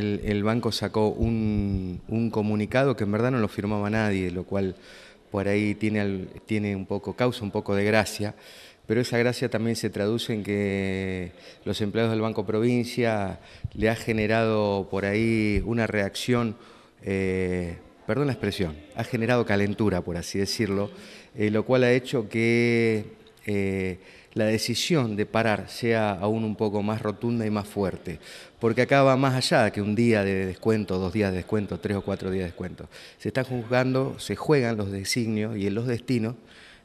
El, banco sacó un, comunicado que en verdad no lo firmaba nadie, lo cual por ahí tiene, tiene un poco, causa un poco de gracia, pero esa gracia también se traduce en que los empleados del Banco Provincia le ha generado por ahí una reacción, eh, perdón la expresión, ha generado calentura, por así decirlo, eh, lo cual ha hecho que eh, la decisión de parar sea aún un poco más rotunda y más fuerte, porque acá va más allá que un día de descuento, dos días de descuento, tres o cuatro días de descuento. Se están juzgando, se juegan los designios y los destinos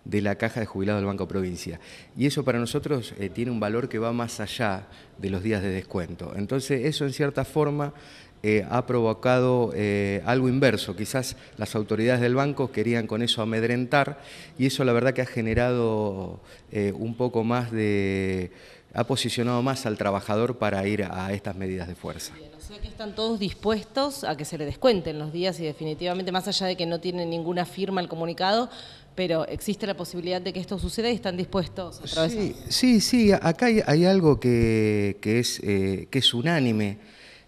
de la caja de jubilados del Banco Provincia. Y eso para nosotros eh, tiene un valor que va más allá de los días de descuento. Entonces eso en cierta forma eh, ha provocado eh, algo inverso. Quizás las autoridades del banco querían con eso amedrentar y eso la verdad que ha generado eh, un poco más de... ha posicionado más al trabajador para ir a estas medidas de fuerza. o sea que están todos dispuestos a que se le descuenten los días y definitivamente, más allá de que no tienen ninguna firma el comunicado, pero existe la posibilidad de que esto suceda y están dispuestos a Sí, sí, sí acá hay, algo es, que es unánime.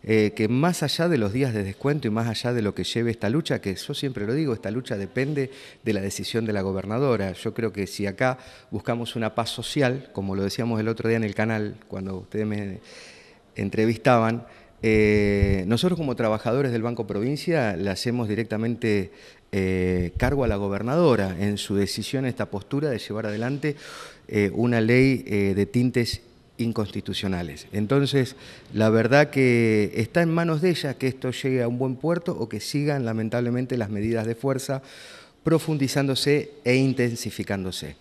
Eh, que más allá de los días de descuento y más allá de lo que lleve esta lucha, que yo siempre lo digo, esta lucha depende de la decisión de la gobernadora. Yo creo que si acá buscamos una paz social, como lo decíamos el otro día en el canal, cuando ustedes me entrevistaban, eh, nosotros como trabajadores del Banco Provincia le hacemos directamente eh, cargo a la gobernadora en su decisión, esta postura de llevar adelante una ley de tintes inconstitucionales. Entonces, la verdad que está en manos de ella que esto llegue a un buen puerto o que sigan lamentablemente las medidas de fuerza profundizándose e intensificándose.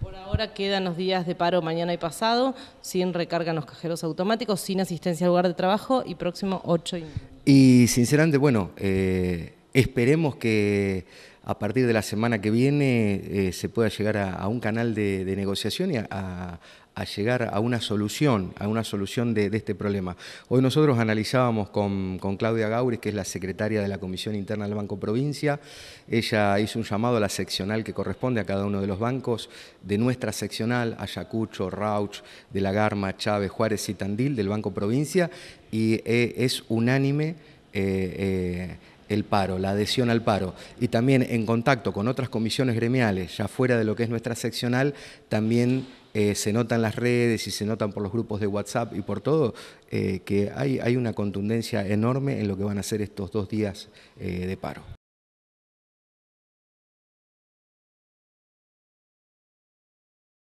por ahora quedan los días de paro mañana y pasado, sin recarga en los cajeros automáticos, sin asistencia al lugar de trabajo y próximo 8 y... Y sinceramente, bueno, eh, esperemos que a partir de la semana que viene eh, se pueda llegar a, un canal de, negociación y a, llegar a una solución, a una solución de, este problema. Hoy nosotros analizábamos con, Claudia Gauri, que es la secretaria de la Comisión Interna del Banco Provincia. Ella hizo un llamado a la seccional que corresponde a cada uno de los bancos, de nuestra seccional, Ayacucho, Rauch, de la Garma, Chávez, Juárez y Tandil, del Banco Provincia, y eh, es unánime. Eh, el paro, la adhesión al paro, y también en contacto con otras comisiones gremiales, ya fuera de lo que es nuestra seccional, también eh, se notan las redes y se notan por los grupos de WhatsApp y por todo, eh, que hay, hay, una contundencia enorme en lo que van a ser estos dos días eh, de paro.